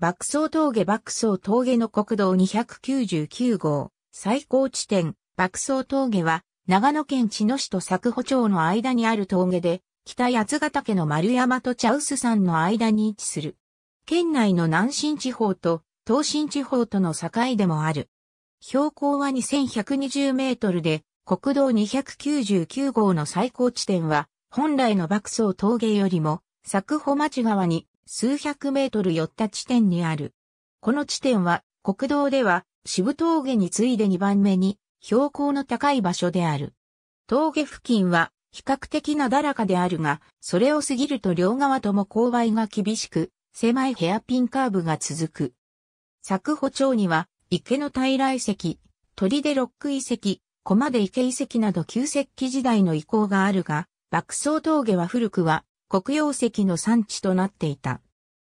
爆走峠爆走峠の国道299号、最高地点、爆走峠は、長野県茅野市と佐久保町の間にある峠で、北八ヶ岳の丸山と茶臼山の間に位置する。県内の南新地方と東新地方との境でもある。標高は2120メートルで、国道299号の最高地点は、本来の爆走峠よりも、佐久穂町側に数百メートル寄った地点にある。この地点は国道では渋峠に次いで2番目に標高の高い場所である。峠付近は比較的なだらかであるが、それを過ぎると両側とも勾配が厳しく、狭いヘアピンカーブが続く。佐久保町には、池の平来石、鳥でロック遺跡、駒で池遺跡など旧石器時代の遺構があるが、爆走峠は古くは黒曜石の産地となっていた。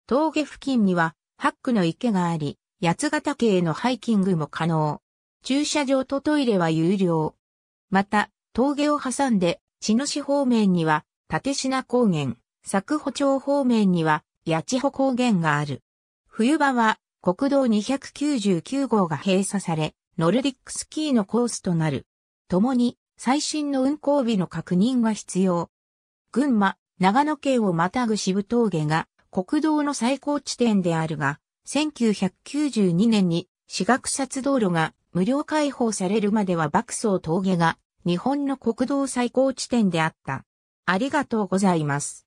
峠付近には、ハックの池があり、八ヶ岳へのハイキングも可能。駐車場とトイレは有料。また、峠を挟んで、茅野市方面には、立品高原、佐久保町方面には、八千穂高原がある。冬場は、国道299号が閉鎖され、ノルディックスキーのコースとなる。共に、最新の運行日の確認が必要。群馬、長野県をまたぐ渋峠が国道の最高地点であるが、1992年に四角札道路が無料開放されるまでは爆走峠が日本の国道最高地点であった。ありがとうございます。